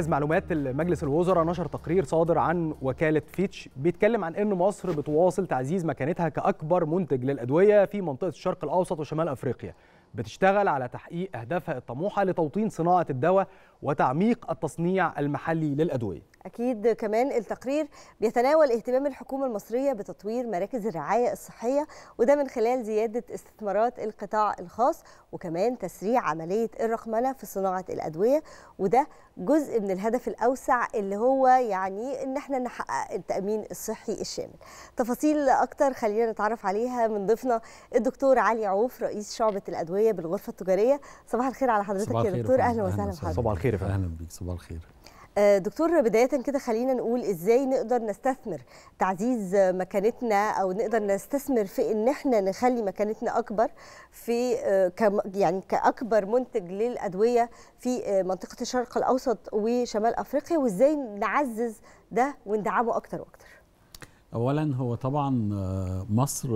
مركز معلومات مجلس الوزراء نشر تقرير صادر عن وكالة فيتش بيتكلم عن أن مصر بتواصل تعزيز مكانتها كأكبر منتج للأدوية في منطقة الشرق الأوسط وشمال أفريقيا بتشتغل على تحقيق أهدافها الطموحة لتوطين صناعة الدواء وتعميق التصنيع المحلي للأدوية أكيد كمان التقرير بيتناول اهتمام الحكومة المصرية بتطوير مراكز الرعاية الصحية وده من خلال زيادة استثمارات القطاع الخاص وكمان تسريع عملية الرقمنة في صناعة الأدوية وده جزء من الهدف الأوسع اللي هو يعني إن احنا نحقق التأمين الصحي الشامل. تفاصيل أكتر خلينا نتعرف عليها من ضيفنا الدكتور علي عوف رئيس شعبة الأدوية بالغرفة التجارية. صباح الخير على حضرتك يا دكتور أهلا وسهلا بحضرتك. صباح الخير أهلا فندم. صباح الخير. آه، دكتور بداية كده خلينا نقول ازاي نقدر نستثمر تعزيز مكانتنا او نقدر نستثمر في ان احنا نخلي مكانتنا اكبر في آه، يعني كاكبر منتج للادوية في آه، منطقة الشرق الاوسط وشمال افريقيا وازاي نعزز ده وندعمه اكتر واكتر. اولا هو طبعا مصر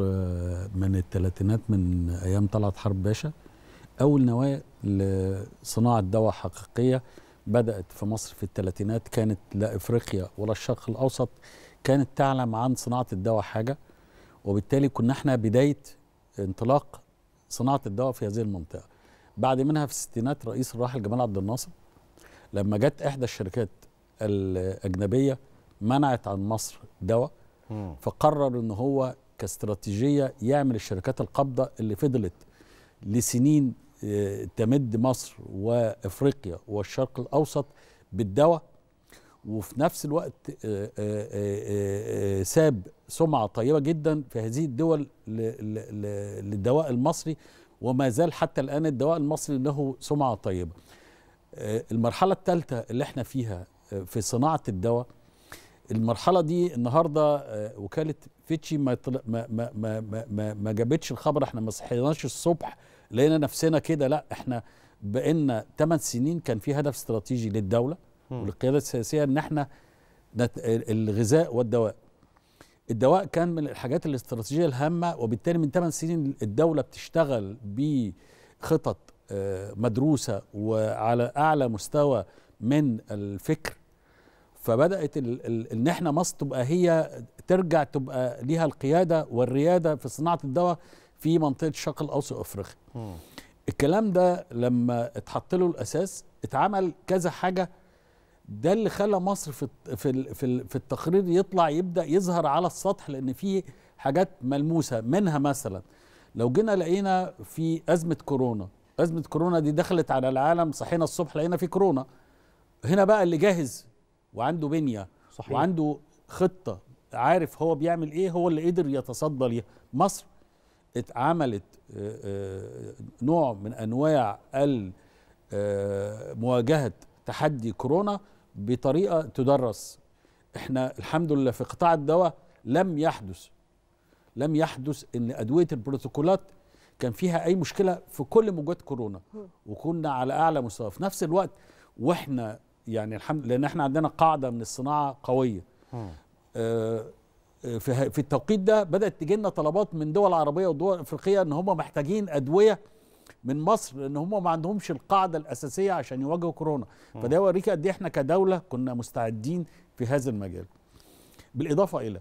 من الثلاثينات من ايام طلعت حرب باشا اول نواه لصناعه دواء حقيقيه بدأت في مصر في الثلاثينات كانت لا إفريقيا ولا الشرق الأوسط كانت تعلم عن صناعة الدواء حاجة وبالتالي كنا احنا بداية انطلاق صناعة الدواء في هذه المنطقة بعد منها في الستينات رئيس الراحل جمال عبد الناصر لما جت إحدى الشركات الأجنبية منعت عن مصر دواء فقرر ان هو كاستراتيجيه يعمل الشركات القابضه اللي فضلت لسنين آه، تمد مصر وافريقيا والشرق الاوسط بالدواء وفي نفس الوقت آه، آه، ساب سمعه طيبه جدا في هذه الدول للدواء المصري وما زال حتى الان الدواء المصري له سمعه طيبه. المرحله الثالثه اللي احنا فيها في صناعه الدواء المرحله دي النهارده وكاله فيتشي ما ما ما ما ما, ما جابتش الخبر احنا ما صحيناش الصبح لقينا نفسنا كده لا احنا بقينا 8 سنين كان في هدف استراتيجي للدوله وللقياده السياسيه ان احنا الغذاء والدواء الدواء كان من الحاجات الاستراتيجيه الهامه وبالتالي من 8 سنين الدوله بتشتغل بخطط آه، مدروسه وعلى اعلى مستوى من الفكر فبدات ان احنا مصر تبقى هي ترجع تبقى ليها القياده والرياده في صناعه الدواء في منطقه الشرق الاوسط وافريقيا الكلام ده لما اتحط له الاساس اتعمل كذا حاجه ده اللي خلى مصر في في في التقرير يطلع يبدا يظهر على السطح لان في حاجات ملموسه منها مثلا لو جينا لقينا في ازمه كورونا ازمه كورونا دي دخلت على العالم صحينا الصبح لقينا في كورونا هنا بقى اللي جاهز وعنده بنيه صحيح. وعنده خطه عارف هو بيعمل ايه هو اللي قدر يتصدى ليها مصر اتعملت آه، آه، نوع من انواع مواجهه تحدي كورونا بطريقه تدرس احنا الحمد لله في قطاع الدواء لم يحدث لم يحدث ان ادويه البروتوكولات كان فيها اي مشكله في كل موجات كورونا وكنا على اعلى مستوى في نفس الوقت واحنا يعني الحمد لان احنا عندنا قاعده من الصناعه قويه آه في في التوقيت ده بدات تجي لنا طلبات من دول عربيه ودول افريقيه ان هم محتاجين ادويه من مصر لان هم ما عندهمش القاعده الاساسيه عشان يواجهوا كورونا فده يوريك قد ايه احنا كدوله كنا مستعدين في هذا المجال بالاضافه الى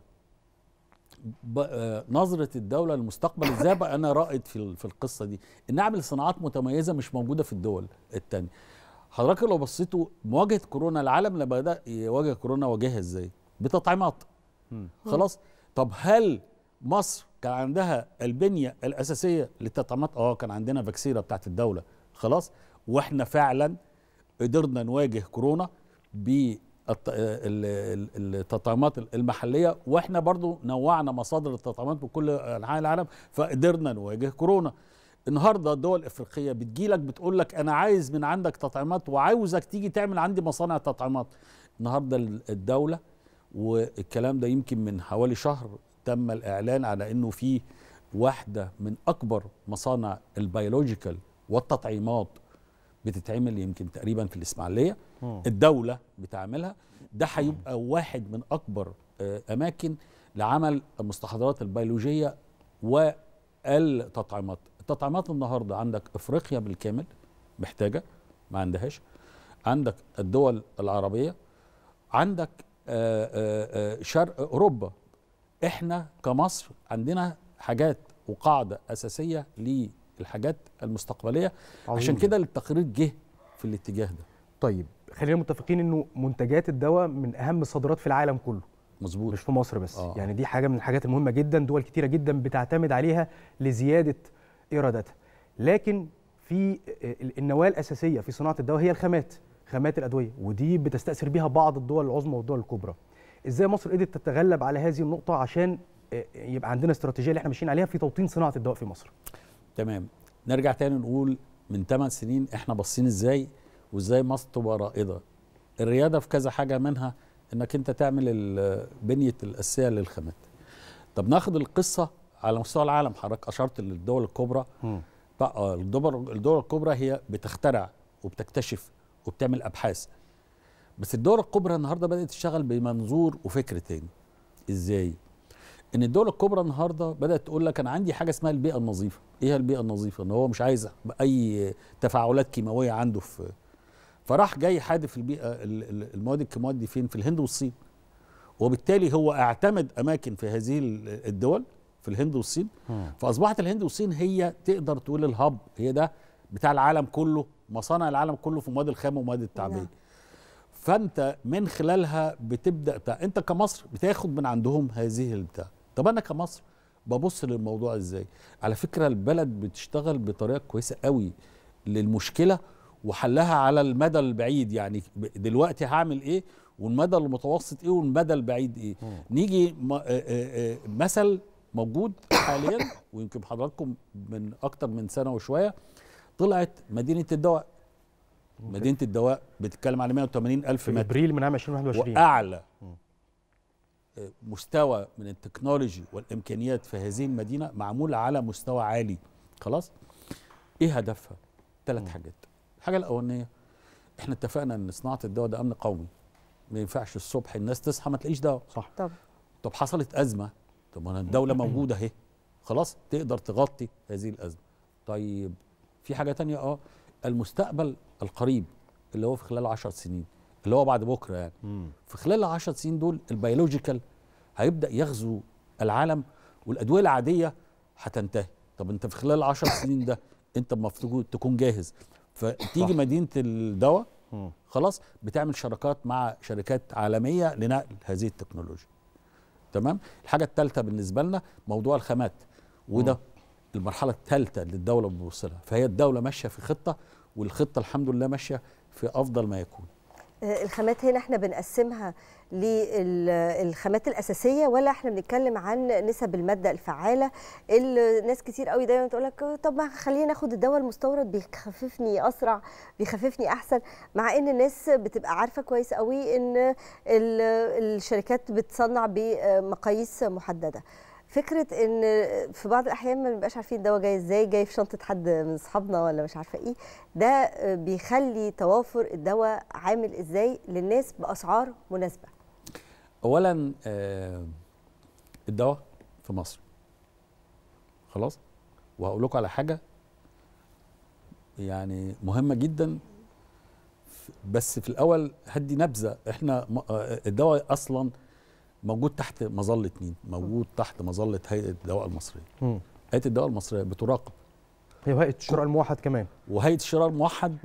آه، نظره الدوله للمستقبل ازاي بقى انا رائد في في القصه دي ان اعمل صناعات متميزه مش موجوده في الدول الثانيه حضرتك لو بصيتوا مواجهه كورونا العالم لما بدا يواجه كورونا واجهها ازاي بتطعيمات خلاص طب هل مصر كان عندها البنيه الاساسيه للتطعيمات اه كان عندنا فاكسيره بتاعت الدوله خلاص واحنا فعلا قدرنا نواجه كورونا بالتطعيمات المحليه واحنا برضو نوعنا مصادر التطعيمات بكل انحاء العالم فقدرنا نواجه كورونا النهارده الدول الافريقيه بتجيلك بتقول لك انا عايز من عندك تطعيمات وعاوزك تيجي تعمل عندي مصانع تطعيمات النهارده الدوله والكلام ده يمكن من حوالي شهر تم الإعلان على أنه في واحدة من أكبر مصانع البيولوجيكال والتطعيمات بتتعمل يمكن تقريبا في الإسماعيلية الدولة بتعملها ده هيبقى واحد من أكبر آه، أماكن لعمل المستحضرات البيولوجية والتطعيمات التطعيمات النهاردة عندك إفريقيا بالكامل محتاجة ما عندهاش عندك الدول العربية عندك آه، آه، آه، شرق اوروبا احنا كمصر عندنا حاجات وقاعده اساسيه للحاجات المستقبليه عظيم. عشان كده التقرير جه في الاتجاه ده طيب خلينا متفقين انه منتجات الدواء من اهم الصادرات في العالم كله مظبوط مش في مصر بس آه. يعني دي حاجه من الحاجات المهمه جدا دول كتيره جدا بتعتمد عليها لزياده ايراداتها لكن في النواه الاساسيه في صناعه الدواء هي الخامات خامات الادويه ودي بتستاثر بيها بعض الدول العظمى والدول الكبرى ازاي مصر قدرت تتغلب على هذه النقطه عشان آه، آه، يبقى عندنا استراتيجيه اللي احنا ماشيين عليها في توطين صناعه الدواء في مصر تمام نرجع تاني نقول من 8 سنين احنا باصين ازاي وازاي مصر تبقى رائده الرياده في كذا حاجه منها انك انت تعمل البنيه الاساسيه للخامات طب ناخد القصه على مستوى العالم حضرتك اشرت للدول الكبرى الدول الكبرى هي بتخترع وبتكتشف وبتعمل ابحاث بس الدول الكبرى النهارده بدات تشتغل بمنظور وفكر تاني ازاي ان الدول الكبرى النهارده بدات تقول لك انا عندي حاجه اسمها البيئه النظيفه ايه البيئه النظيفه ان هو مش عايز اي تفاعلات كيماويه عنده في فراح جاي حادف البيئه المواد الكيماويه دي فين في الهند والصين وبالتالي هو اعتمد اماكن في هذه الدول في الهند والصين فاصبحت الهند والصين هي تقدر تقول الهب هي ده بتاع العالم كله مصانع العالم كله في مواد الخام ومواد التعبئه نعم. فانت من خلالها بتبدا بتاع. انت كمصر بتاخد من عندهم هذه البتاع طب انا كمصر ببص للموضوع ازاي على فكره البلد بتشتغل بطريقه كويسه قوي للمشكله وحلها على المدى البعيد يعني دلوقتي هعمل ايه والمدى المتوسط ايه والمدى البعيد ايه م. نيجي آه، آه، آه، مثل موجود حاليا ويمكن حضراتكم من اكتر من سنه وشويه طلعت مدينه الدواء مدينه الدواء بتتكلم على 180 الف متر ابريل من عام 2021 واعلى آه، مستوى من التكنولوجي والامكانيات في هذه المدينه معمول على مستوى عالي خلاص ايه هدفها ثلاث حاجات الحاجه الاولانيه احنا اتفقنا ان صناعه الدواء ده امن قومي ما ينفعش الصبح الناس تصحى ما تلاقيش دواء صح طب طب حصلت ازمه طب ما الدوله موجوده اهي خلاص تقدر تغطي هذه الازمه طيب في حاجه تانية اه المستقبل القريب اللي هو في خلال 10 سنين اللي هو بعد بكره يعني مم. في خلال ال 10 سنين دول البيولوجيكال هيبدا يغزو العالم والادويه العاديه هتنتهي طب انت في خلال ال 10 سنين ده انت المفروض تكون جاهز فتيجي صح. مدينه الدواء خلاص بتعمل شراكات مع شركات عالميه لنقل هذه التكنولوجيا تمام الحاجه الثالثه بالنسبه لنا موضوع الخامات وده المرحله الثالثه اللي الدوله بتبص لها فهي الدوله ماشيه في خطه والخطه الحمد لله ماشيه في افضل ما يكون آه، الخامات هنا احنا بنقسمها للخامات الاساسيه ولا احنا بنتكلم عن نسب الماده الفعاله اللي ناس كتير قوي دايما تقول لك طب ما خلينا اخد الدواء المستورد بيخففني اسرع بيخففني احسن مع ان الناس بتبقى عارفه كويس قوي ان الشركات بتصنع بمقاييس محدده فكره ان في بعض الاحيان ما بنبقاش عارفين الدواء جاي ازاي جاي في شنطه حد من اصحابنا ولا مش عارفه ايه ده بيخلي توافر الدواء عامل ازاي للناس باسعار مناسبه اولا آه، الدواء في مصر خلاص وهقول لكم على حاجه يعني مهمه جدا بس في الاول هدي نبذه احنا آه، الدواء اصلا موجود تحت مظله مين؟ موجود تحت مظله هيئه الدواء المصريه. هيئه الدواء المصريه بتراقب. هي وهيئه الشراء الموحد كمان. وهيئه الشراء الموحد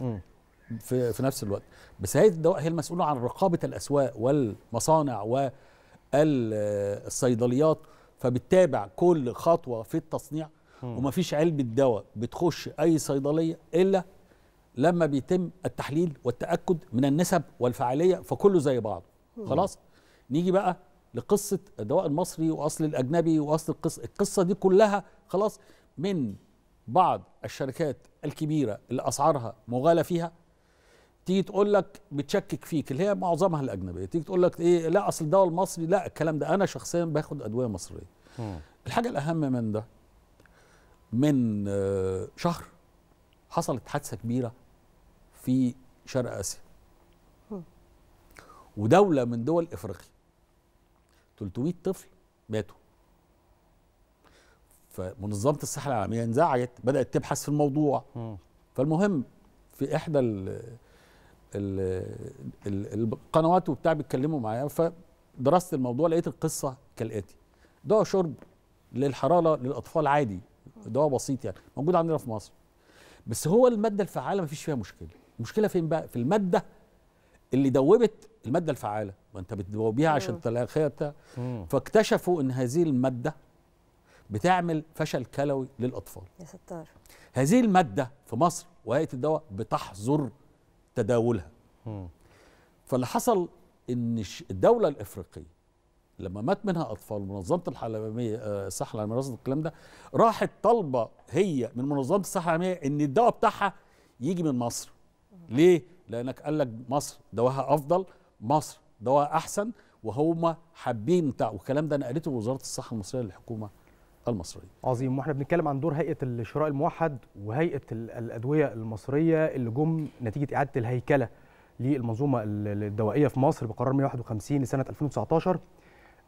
في في نفس الوقت، بس هيئه الدواء هي المسؤوله عن رقابه الاسواق والمصانع والصيدليات فبتتابع كل خطوه في التصنيع ومفيش علبه دواء بتخش اي صيدليه الا لما بيتم التحليل والتاكد من النسب والفعاليه فكله زي بعض. خلاص؟ نيجي بقى لقصه الدواء المصري واصل الاجنبي واصل القصه القصه دي كلها خلاص من بعض الشركات الكبيره اللي اسعارها مغالى فيها تيجي تقول لك بتشكك فيك اللي هي معظمها الاجنبيه تيجي تقول لك ايه لا اصل الدواء المصري لا الكلام ده انا شخصيا باخد ادويه مصريه الحاجه الاهم من ده من آه، شهر حصلت حادثه كبيره في شرق اسيا ودوله من دول افريقيا 300 طفل ماتوا فمنظمه الصحه العالميه انزعجت بدات تبحث في الموضوع م. فالمهم في احدى الـ الـ الـ القنوات وبتاع بيتكلموا معايا فدرست الموضوع لقيت القصه كالاتي دواء شرب للحراره للاطفال عادي دواء بسيط يعني موجود عندنا في مصر بس هو الماده الفعاله ما فيش فيها مشكله المشكله فين بقى في الماده اللي دوبت الماده الفعاله ما انت بتذوبيها عشان تلاقيها فاكتشفوا ان هذه الماده بتعمل فشل كلوي للاطفال يا ستار هذه الماده في مصر وهيئه الدواء بتحظر تداولها فاللي حصل ان الدوله الافريقيه لما مات منها اطفال منظمه الحاله العالميه آه، الصحه العالميه يعني رصدت الكلام ده راحت طالبه هي من منظمه الصحه العالميه ان الدواء بتاعها يجي من مصر ليه لانك قال لك مصر دواها افضل مصر ده احسن وهما حابين بتاع والكلام ده انا قريته وزاره الصحه المصريه للحكومه المصريه. عظيم واحنا بنتكلم عن دور هيئه الشراء الموحد وهيئه الادويه المصريه اللي جم نتيجه اعاده الهيكله للمنظومه الدوائيه في مصر بقرار 151 لسنه 2019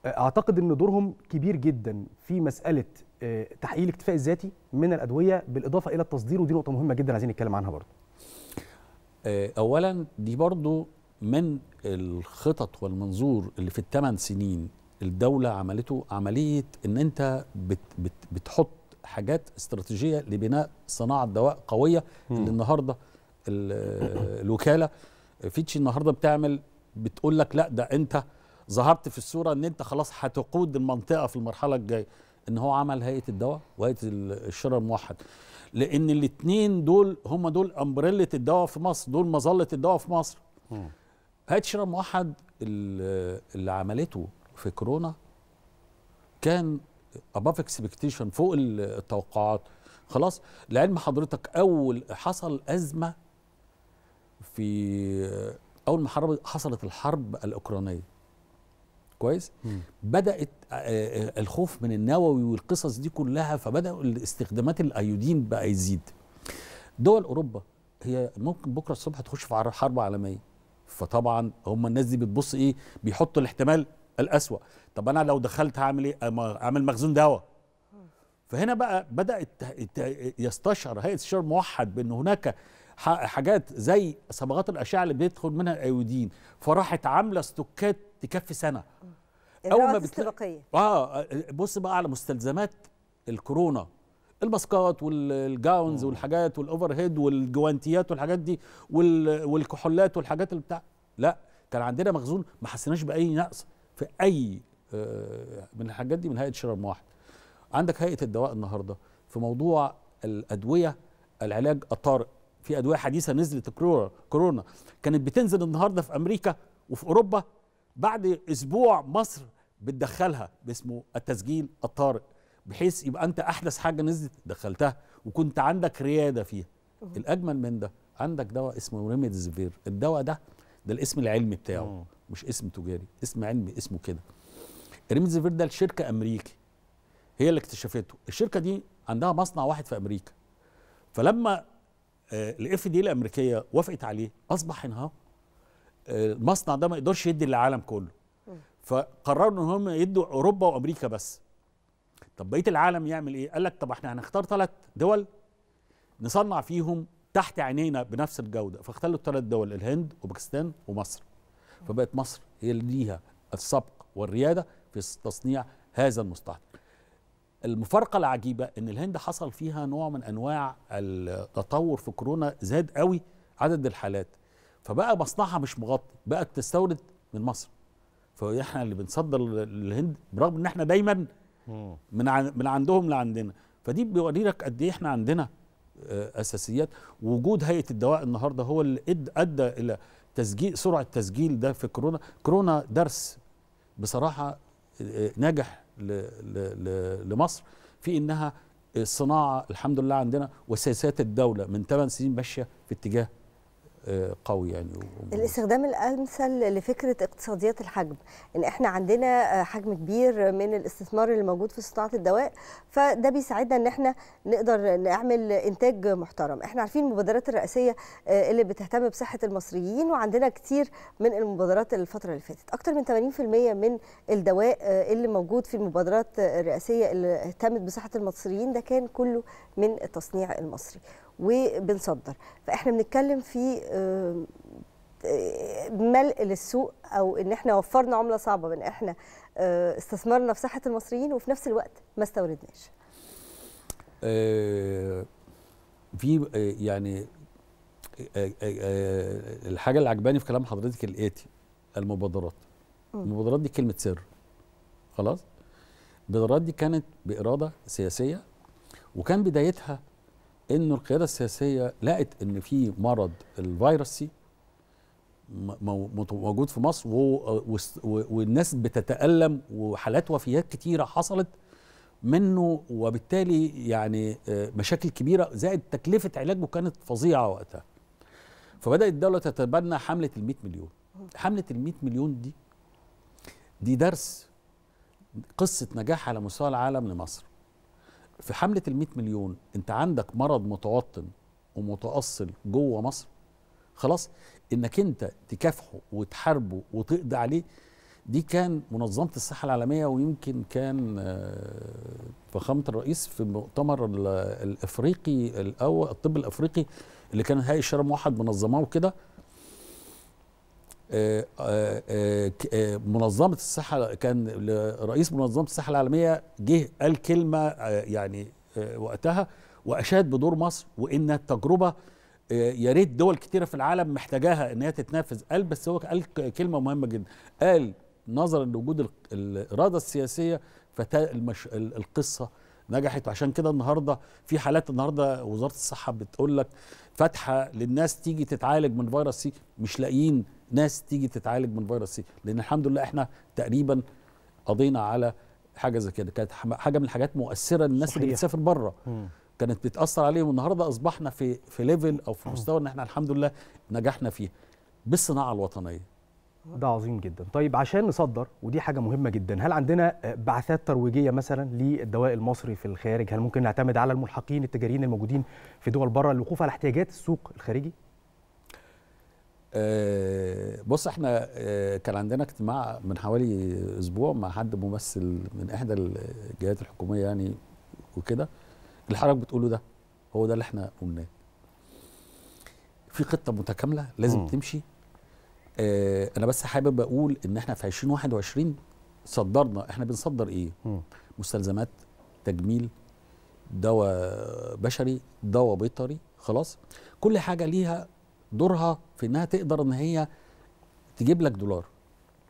آه، اعتقد ان دورهم كبير جدا في مساله آه، تحقيق الاكتفاء الذاتي من الادويه بالاضافه الى التصدير ودي نقطه مهمه جدا عايزين نتكلم عنها برضه. آه، اولا دي برضه من الخطط والمنظور اللي في الثمان سنين الدولة عملته عملية ان انت بت بت بتحط حاجات استراتيجية لبناء صناعة دواء قوية اللي النهاردة الوكالة فيتشي النهاردة بتعمل بتقول لك لا ده انت ظهرت في الصورة ان انت خلاص هتقود المنطقة في المرحلة الجاية ان هو عمل هيئة الدواء وهيئة الشراء الموحد لان الاثنين دول هم دول امبريلة الدواء في مصر دول مظلة الدواء في مصر هات شرم موحد اللي عملته في كورونا كان اباف اكسبكتيشن فوق التوقعات خلاص لعلم حضرتك اول حصل ازمه في اول ما حصلت الحرب الاوكرانيه كويس بدات آه، آه، الخوف من النووي والقصص دي كلها فبداوا الاستخدامات الايودين بقى يزيد دول اوروبا هي ممكن بكره الصبح تخش في حرب عالميه فطبعا هم الناس دي بتبص ايه بيحطوا الاحتمال الاسوأ طب انا لو دخلت هعمل ايه اعمل مخزون دواء فهنا بقى بدا يستشعر هيئه الشر موحد بان هناك حاجات زي صبغات الاشعه اللي بيدخل منها الايودين فراحت عامله ستوكات تكفي سنه اول ما بتلاقي آه،, اه بص بقى على مستلزمات الكورونا الباسكات والجاونز والحاجات والاوفر هيد والجوانتيات والحاجات دي والكحولات والحاجات اللي بتاع لا كان عندنا مخزون ما حسيناش باي نقص في اي آه، من الحاجات دي من هيئه شرم واحد عندك هيئه الدواء النهارده في موضوع الادويه العلاج الطارئ في ادويه حديثه نزلت كورونا كانت بتنزل النهارده في امريكا وفي اوروبا بعد اسبوع مصر بتدخلها باسمه التسجيل الطارئ بحيث يبقى انت احدث حاجه نزلت دخلتها وكنت عندك رياده فيها الاجمل من ده عندك دواء اسمه ريميدزفير الدواء ده ده الاسم العلمي بتاعه أوه. مش اسم تجاري اسم علمي اسمه كده ريميدزفير ده لشركه امريكي هي اللي اكتشفته الشركه دي عندها مصنع واحد في امريكا فلما آه، الاف دي الامريكيه وافقت عليه اصبح انها آه، المصنع ده ما يقدرش يدي للعالم كله فقرروا ان هم يدوا اوروبا وامريكا بس طب بقيه العالم يعمل ايه؟ قال لك طب احنا هنختار ثلاث دول نصنع فيهم تحت عينينا بنفس الجوده فاختلوا الثلاث دول الهند وباكستان ومصر فبقت مصر هي اللي ليها السبق والرياده في تصنيع هذا المستحضر. المفارقه العجيبه ان الهند حصل فيها نوع من انواع التطور في كورونا زاد قوي عدد الحالات فبقى مصنعها مش مغطي بقت تستورد من مصر فاحنا اللي بنصدر للهند برغم ان احنا دايما من من عندهم لعندنا فدي بيوري لك قد ايه احنا عندنا آه، اساسيات وجود هيئه الدواء النهارده هو اللي ادى الى تسجيل سرعه تسجيل ده في كورونا كورونا درس بصراحه آه، نجح لمصر في انها الصناعه الحمد لله عندنا وسياسات الدوله من 8 سنين ماشيه في اتجاه قوي يعني الاستخدام الامثل لفكره اقتصاديات الحجم ان احنا عندنا آه، حجم كبير من الاستثمار اللي موجود في صناعه الدواء فده بيساعدنا ان احنا نقدر نعمل انتاج محترم احنا عارفين المبادرات الرئاسيه آه، اللي بتهتم بصحه المصريين وعندنا كتير من المبادرات الفتره اللي فاتت اكتر من 80% من الدواء آه، اللي موجود في المبادرات الرئاسيه اللي اهتمت بصحه المصريين ده كان كله من التصنيع المصري وبنصدر فاحنا بنتكلم في آه، آه، ملء للسوق او ان احنا وفرنا عمله صعبه بان احنا آه، استثمرنا في صحه المصريين وفي نفس الوقت ما استوردناش في يعني الحاجه اللي عجباني في كلام حضرتك الاتي المبادرات المبادرات دي كلمه سر خلاص المبادرات دي كانت باراده سياسيه وكان بدايتها انه القياده السياسيه لقت ان في مرض الفيروسي موجود في مصر والناس بتتالم وحالات وفيات كتيره حصلت منه وبالتالي يعني آه، مشاكل كبيره زائد تكلفه علاجه كانت فظيعه وقتها فبدات الدوله تتبنى حمله ال 100 مليون حمله ال 100 مليون دي دي درس قصه نجاح على مستوى العالم لمصر في حمله ال 100 مليون انت عندك مرض متوطن ومتاصل جوه مصر خلاص انك انت تكافحه وتحاربه وتقضي عليه دي كان منظمه الصحه العالميه ويمكن كان آه، فخامه الرئيس في المؤتمر الافريقي الاول الطب الافريقي اللي كان هاي الشرم واحد منظماه وكده منظمه الصحه كان رئيس منظمه الصحه العالميه جه قال كلمه آه، يعني آه، وقتها واشاد بدور مصر وان التجربه آه، يا ريت دول كتيره في العالم محتاجاها ان هي تتنفذ قال بس هو قال كلمه مهمه جدا قال نظرا لوجود الاراده السياسيه فالقصه نجحت عشان كده النهارده في حالات النهارده وزاره الصحه بتقول لك فاتحه للناس تيجي تتعالج من فيروس سي مش لاقيين ناس تيجي تتعالج من فيروس سي لان الحمد لله احنا تقريبا قضينا على حاجه زي كده كانت حاجه من الحاجات مؤثره للناس صحيح. اللي بتسافر بره كانت بتاثر عليهم النهارده اصبحنا في في ليفل او في مستوى ان احنا الحمد لله نجحنا فيه بالصناعه الوطنيه ده عظيم جدا طيب عشان نصدر ودي حاجه مهمه جدا هل عندنا بعثات ترويجيه مثلا للدواء المصري في الخارج هل ممكن نعتمد على الملحقين التجاريين الموجودين في دول بره للوقوف على احتياجات السوق الخارجي أه بص احنا أه كان عندنا اجتماع من حوالي اسبوع مع حد ممثل من احدى الجهات الحكوميه يعني وكده اللي حضرتك بتقوله ده هو ده اللي احنا قلناه في خطه متكامله لازم م. تمشي آه انا بس حابب اقول ان احنا في 2021 صدرنا احنا بنصدر ايه م. مستلزمات تجميل دواء بشري دواء بيطري خلاص كل حاجه ليها دورها في انها تقدر ان هي تجيب لك دولار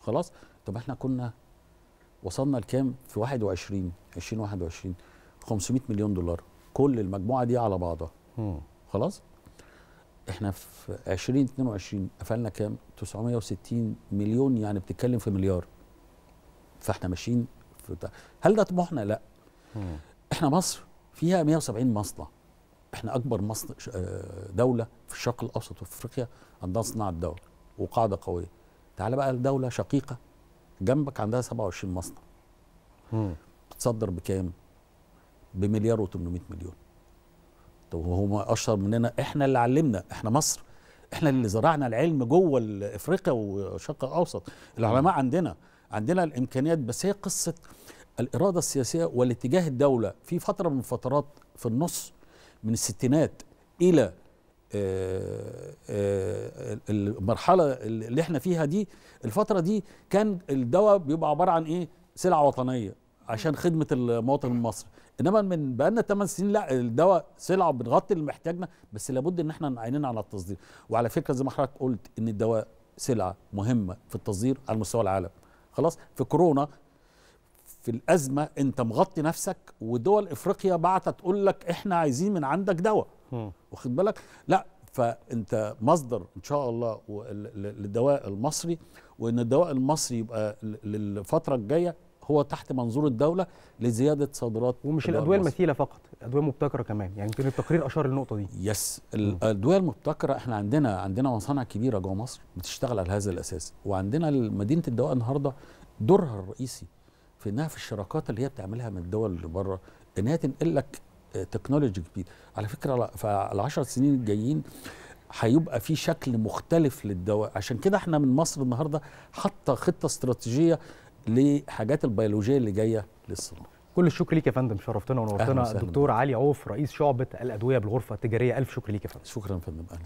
خلاص طب احنا كنا وصلنا لكام في 21 2021 500 مليون دولار كل المجموعه دي على بعضها م. خلاص احنا في 2022 قفلنا كام 960 مليون يعني بتتكلم في مليار فاحنا ماشيين في ده. هل ده طموحنا لا مم. احنا مصر فيها 170 مصنع احنا اكبر مصنع آه، دوله في الشرق الاوسط وفي افريقيا عندها صناعه دواء وقاعده قويه تعال بقى لدوله شقيقه جنبك عندها 27 مصنع مم. بتصدر بكام بمليار و800 مليون طب اشهر مننا احنا اللي علمنا احنا مصر احنا اللي زرعنا العلم جوه افريقيا والشرق الاوسط العلماء عندنا عندنا الامكانيات بس هي قصه الاراده السياسيه والاتجاه الدوله في فتره من فترات في النص من الستينات الى آه، آه، المرحله اللي احنا فيها دي الفتره دي كان الدواء بيبقى عباره عن ايه سلعه وطنيه عشان خدمه المواطن المصري انما من بقى لنا 8 سنين لا الدواء سلعه بنغطي اللي محتاجنا بس لابد ان احنا عينينا على التصدير وعلى فكره زي ما حضرتك قلت ان الدواء سلعه مهمه في التصدير على مستوى العالم خلاص في كورونا في الازمه انت مغطي نفسك ودول افريقيا بعتت تقول لك احنا عايزين من عندك دواء واخد بالك لا فانت مصدر ان شاء الله للدواء المصري وان الدواء المصري يبقى للفتره الجايه هو تحت منظور الدوله لزياده صادرات ومش الادويه المثيله فقط الادويه المبتكره كمان يعني يمكن التقرير اشار للنقطه دي يس الادويه المبتكره احنا عندنا عندنا مصانع كبيره جوه مصر بتشتغل على هذا الاساس وعندنا مدينه الدواء النهارده دورها الرئيسي في انها في الشراكات اللي هي بتعملها من الدول اللي بره انها تنقل لك تكنولوجي آه، جديد على فكره في العشر سنين الجايين هيبقى في شكل مختلف للدواء عشان كده احنا من مصر النهارده حاطه خطه استراتيجيه للحاجات البيولوجيه اللي جايه للصناعه كل الشكر ليك يا فندم شرفتنا ونورتنا الدكتور علي عوف رئيس شعبه الادويه بالغرفه التجاريه الف شكر ليك يا فندم شكرا فندم أهلا.